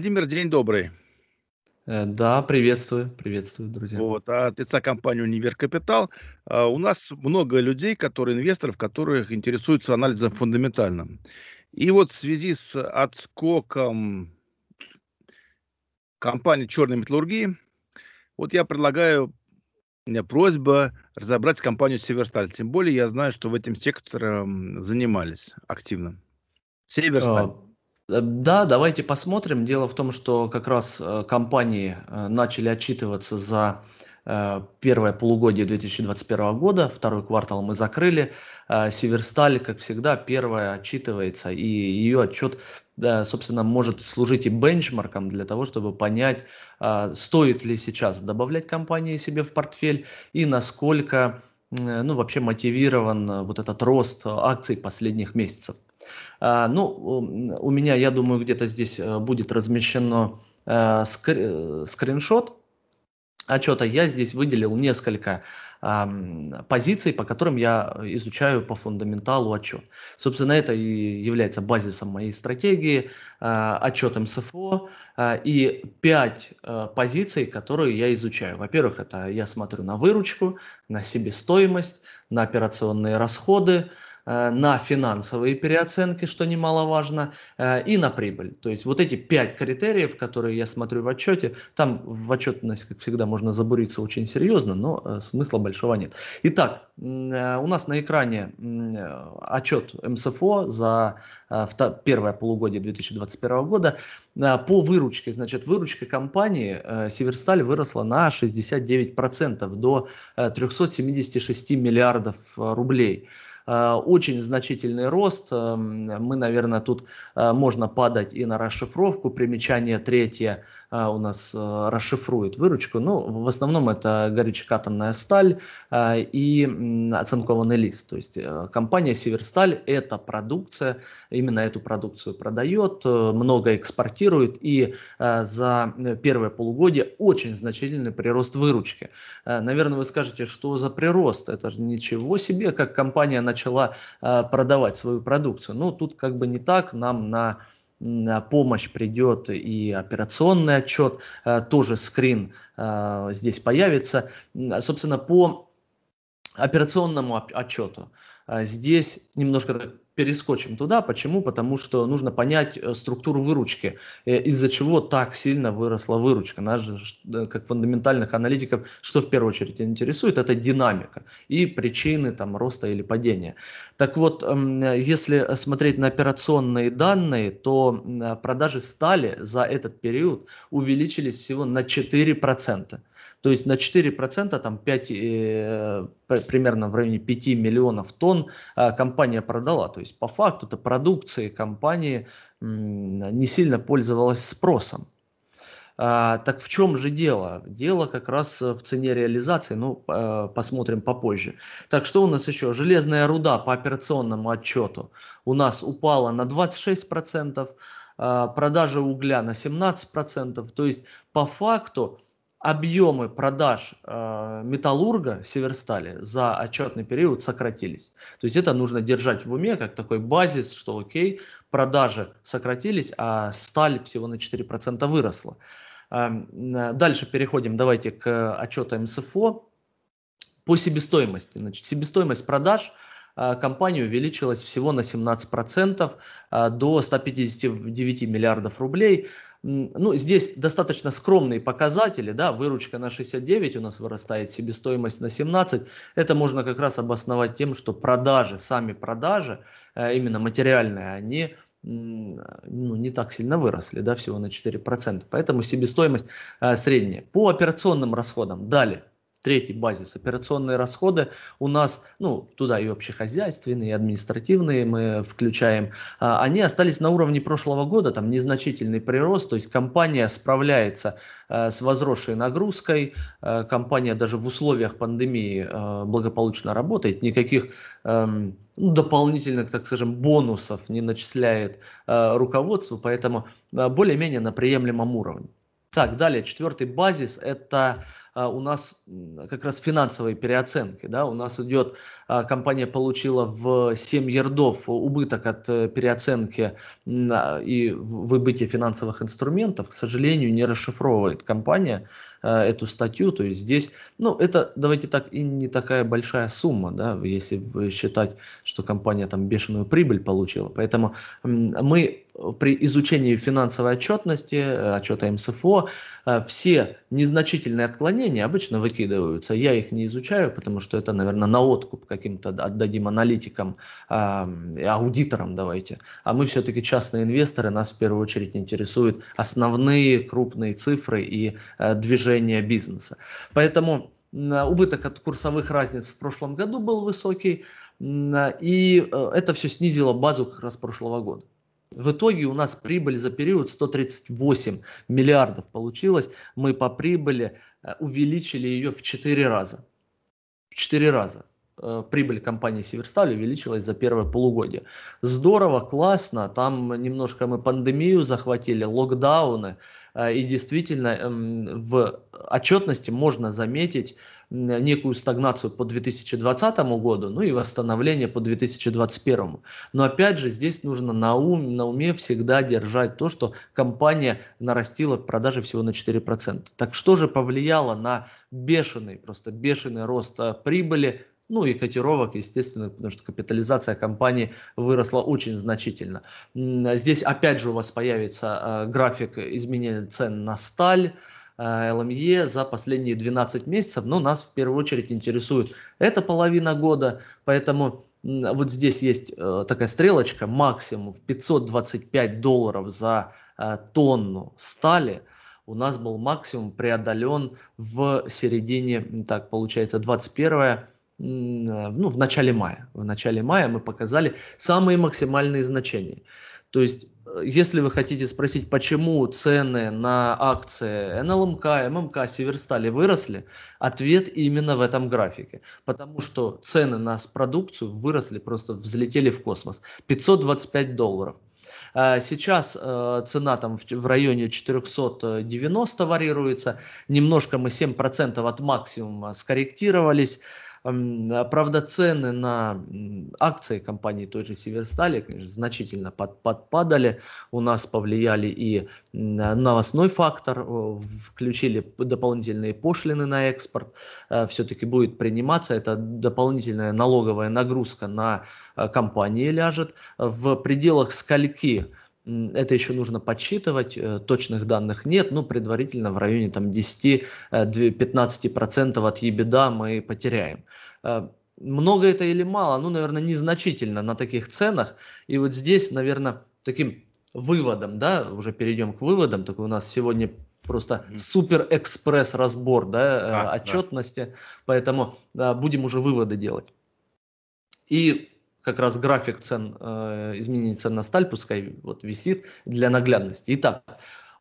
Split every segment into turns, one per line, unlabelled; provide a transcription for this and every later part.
Владимир, день добрый. Э, да, приветствую, приветствую, друзья. Вот, а от лица компании «Универ Капитал». А, у нас много людей, которые инвесторов, которых интересуются анализом фундаментальным. И вот в связи с отскоком компании «Черной металлургии», вот я предлагаю, у меня просьба разобрать компанию «Северсталь». Тем более я знаю, что в этом секторе занимались активно. «Северсталь». А, да, давайте посмотрим. Дело в том, что как раз э, компании э, начали отчитываться за э, первое полугодие 2021 года, второй квартал мы закрыли. Северсталь, как всегда, первая отчитывается, и ее отчет, собственно, может служить и бенчмарком для того, чтобы понять, стоит ли сейчас добавлять компании себе в портфель и насколько ну, вообще мотивирован вот этот рост акций последних месяцев. А, ну, у меня, я думаю, где-то здесь э, будет размещено э, э, скриншот отчета. Я здесь выделил несколько позиций, по которым я изучаю по фундаменталу отчет. Собственно, это и является базисом моей стратегии, отчет МСФО и пять позиций, которые я изучаю. Во-первых, это я смотрю на выручку, на себестоимость, на операционные расходы, Э, на финансовые переоценки, что немаловажно, э, и на прибыль. То есть вот эти пять критериев, которые я смотрю в отчете, там в отчетность, как всегда, можно забуриться очень серьезно, но э, смысла большого нет. Итак, у нас на экране отчет МСФО за первое полугодие 2021 года. По выручке, значит, выручка компании Северсталь выросла на 69% до 376 миллиардов рублей. Э, очень значительный рост. Эм, мы, наверное, тут э, можно падать и на расшифровку. Примечание третье э, у нас расшифрует выручку. Ну, в основном это горячекатанная сталь и оцинкованный лист. То есть компания Северсталь – это продукция, именно эту продукцию продает, много экспортирует и за первое полугодие очень значительный прирост выручки. Наверное, вы скажете, что за прирост? Это же ничего себе, как компания начала начала э, продавать свою продукцию. Ну, тут как бы не так, нам на на помощь придет и операционный отчет, э, тоже скрин э, здесь появится. А, собственно, по операционному отчету здесь немножко перескочим туда. Почему? Потому что нужно понять э, структуру выручки, э, из-за чего так сильно выросла выручка. Нас же, э, как фундаментальных аналитиков, что в первую очередь интересует, это динамика и причины там, роста или падения. Так вот, эм, если смотреть на операционные данные, то продажи стали за этот период увеличились всего на 4%. То есть на 4%, там 5, э, примерно в районе 5 миллионов тонн а, компания продала. То есть по факту это продукции компании не сильно пользовалась спросом. А, так в чем же дело? Дело как раз в цене реализации, ну, э, посмотрим попозже. Так, что у нас еще? Железная руда по операционному отчету у нас упала на 26%, э, а, продажа угля на 17%, то есть по факту объемы продаж э, металлурга Северстали за отчетный период сократились. То есть это нужно держать в уме как такой базис, что окей, продажи сократились, а сталь всего на 4% выросла. Э, дальше переходим, давайте к отчетам МСФО. По себестоимости. Значит, себестоимость продаж э, компании увеличилась всего на 17% э, до 159 миллиардов рублей ну, здесь достаточно скромные показатели, да, выручка на 69 у нас вырастает, себестоимость на 17. Это можно как раз обосновать тем, что продажи, сами продажи, э, именно материальные, они ну, не так сильно выросли, да, всего на 4%. Поэтому себестоимость э, средняя. По операционным расходам, далее. Третий базис – операционные расходы. У нас, ну, туда и общехозяйственные, и административные мы включаем. А, они остались на уровне прошлого года, там незначительный прирост, то есть компания справляется э, с возросшей нагрузкой, э, компания даже в условиях пандемии э, благополучно работает, никаких эм, ну, дополнительных, так скажем, бонусов не начисляет руководству, поэтому более-менее на приемлемом уровне. Так, далее, четвертый базис – это а, у нас как раз финансовой переоценки. Да? У нас идет, а, компания получила в 7 ярдов убыток от э, переоценки а, и выбытия финансовых инструментов. К сожалению, не расшифровывает компания э, эту статью. То есть здесь, ну, это, давайте так, и не такая большая сумма, да, если считать, что компания там бешеную прибыль получила. Поэтому мы при изучении финансовой отчетности, э, отчета МСФО, все незначительные отклонения направления обычно выкидываются. Я их не изучаю, потому что это, наверное, на откуп каким-то отдадим аналитикам, э, аудиторам давайте. А мы все-таки частные инвесторы, нас в первую очередь интересуют основные крупные цифры и э, движения бизнеса. Поэтому убыток от курсовых разниц в прошлом году был высокий, и э, это все снизило базу как раз прошлого года. В итоге у нас прибыль за период 138 миллиардов получилась. Мы по прибыли э, увеличили ее в 4 раза. В 4 раза. Э, прибыль компании Северсталь увеличилась за первое полугодие. Здорово, классно, там немножко мы пандемию захватили, локдауны, э, и действительно эм, в отчетности можно заметить некую стагнацию по 2020 году, ну и восстановление по 2021. Но опять же, здесь нужно на, ум, на уме всегда держать то, что компания нарастила продажи всего на 4%. Так что же повлияло на бешеный, просто бешеный рост э, прибыли ну и котировок, естественно, потому что капитализация компании выросла очень значительно. Здесь опять же у вас появится э, график изменения цен на сталь, э, ЛМЕ эм за последние 12 месяцев, но нас в первую очередь интересует эта половина года, поэтому вот здесь есть э, такая стрелочка, максимум в 525 долларов за тонну стали, у нас был максимум преодолен в середине, так получается, 21 Э, ну, в начале мая. В начале мая мы показали самые максимальные значения. То есть, э, если вы хотите спросить, почему цены на акции НЛМК, эм ММК, эм Северстали выросли, ответ именно в этом графике. Потому что цены на продукцию выросли, просто взлетели в космос. 525 долларов. А сейчас э, цена там в районе 490 варьируется. Немножко мы 7% от максимума скорректировались. А, правда, цены на акции компании той же Северстали конечно, значительно под, подпадали. У нас повлияли и новостной фактор, включили дополнительные пошлины на экспорт. Э, Все-таки будет приниматься, это дополнительная налоговая нагрузка на э, компании ляжет. В пределах скольки это еще нужно подсчитывать, э, точных данных нет, но ну, предварительно в районе там, 10-15% э, от ебеда мы потеряем. Э, много это или мало? Ну, наверное, незначительно на таких ценах. И вот здесь, наверное, таким выводом, да, уже перейдем к выводам, Так у нас сегодня просто супер экспресс разбор да, да, отчетности, да. поэтому да, будем уже выводы делать. И как раз график цен, э, изменений цен на сталь, пускай вот висит для наглядности. Итак,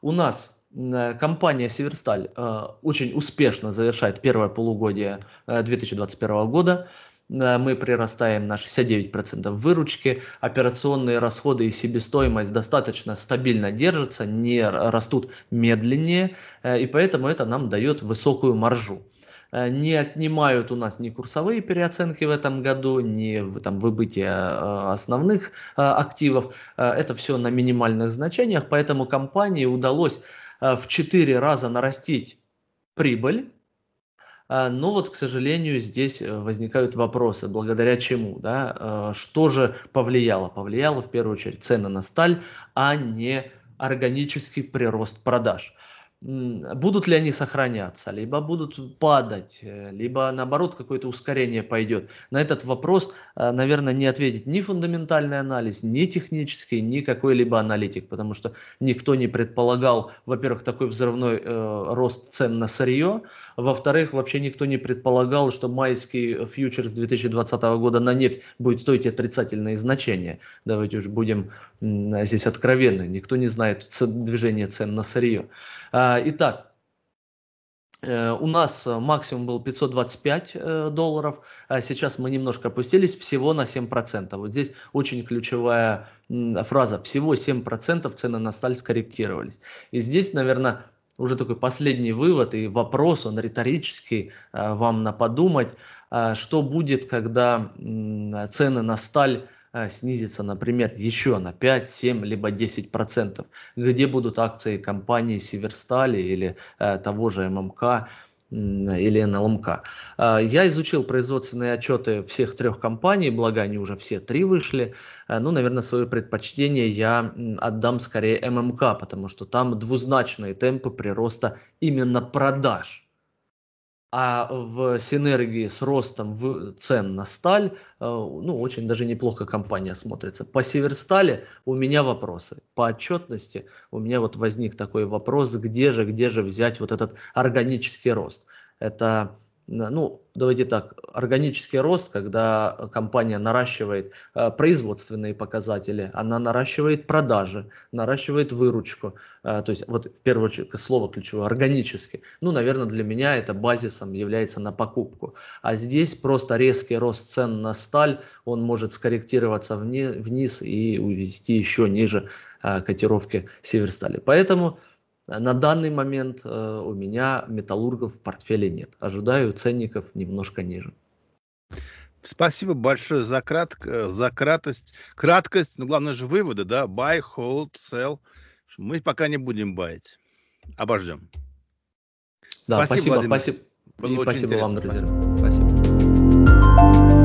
у нас э, компания «Северсталь» э, очень успешно завершает первое полугодие 2021 э, года. Мы прирастаем на 69% выручки, операционные расходы и себестоимость достаточно стабильно держатся, не растут медленнее, и поэтому это нам дает высокую маржу. Э, не отнимают у нас ни курсовые переоценки в этом году, ни там, выбытие э, основных э, активов. Это все на минимальных значениях, поэтому компании удалось в 4 раза нарастить прибыль, но вот, к сожалению, здесь возникают вопросы, благодаря чему, да, что же повлияло? Повлияло, в первую очередь, цены на сталь, а не органический прирост продаж будут ли они сохраняться, либо будут падать, э, либо наоборот какое-то ускорение пойдет. На этот вопрос, э, наверное, не ответит ни фундаментальный анализ, ни технический, ни какой-либо аналитик, потому что никто не предполагал, во-первых, такой взрывной э, рост цен на сырье, во-вторых, вообще никто не предполагал, что майский фьючерс 2020 года на нефть будет стоить отрицательные значения. Давайте уж будем здесь откровенны, никто не знает движение цен на сырье. А, а, итак, э, у нас э, максимум был 525 э, долларов, а сейчас мы немножко опустились всего на 7%. Вот здесь очень ключевая фраза, всего 7% цены на сталь скорректировались. И здесь, наверное, уже такой последний вывод и вопрос, он риторический, вам на подумать, а что будет, когда цены на сталь а, снизится, например, еще на 5, 7, либо 10 процентов, где будут акции компании Северстали или а, того же ММК или НЛМК. А, я изучил производственные отчеты всех трех компаний, благо они уже все три вышли. Ну, наверное, свое предпочтение я отдам скорее ММК, потому что там двузначные темпы прироста именно продаж а в синергии с ростом в цен на сталь, э, ну, очень даже неплохо компания смотрится. По Северстали у меня вопросы. По отчетности у меня вот возник такой вопрос, где же, где же взять вот этот органический рост? Это ну, давайте так, органический рост, когда э, компания наращивает э, производственные показатели, она наращивает продажи, наращивает выручку. Э, то есть, вот в первую очередь, слово ключевое, органически. Ну, наверное, для меня это базисом является на покупку. А здесь просто резкий рост цен на сталь, он может скорректироваться вниз и увести еще ниже котировки Северстали. Поэтому Э, на данный момент э, у меня металлургов в портфеле нет. Ожидаю ценников немножко ниже. Спасибо большое за, крат, э, за кратость. краткость. Но ну, главное же выводы, да? Buy, hold, sell. Мы пока не будем баять. Обождем. Да, спасибо, спасибо, спасибо. и спасибо интересно. вам, друзья. Спасибо. спасибо.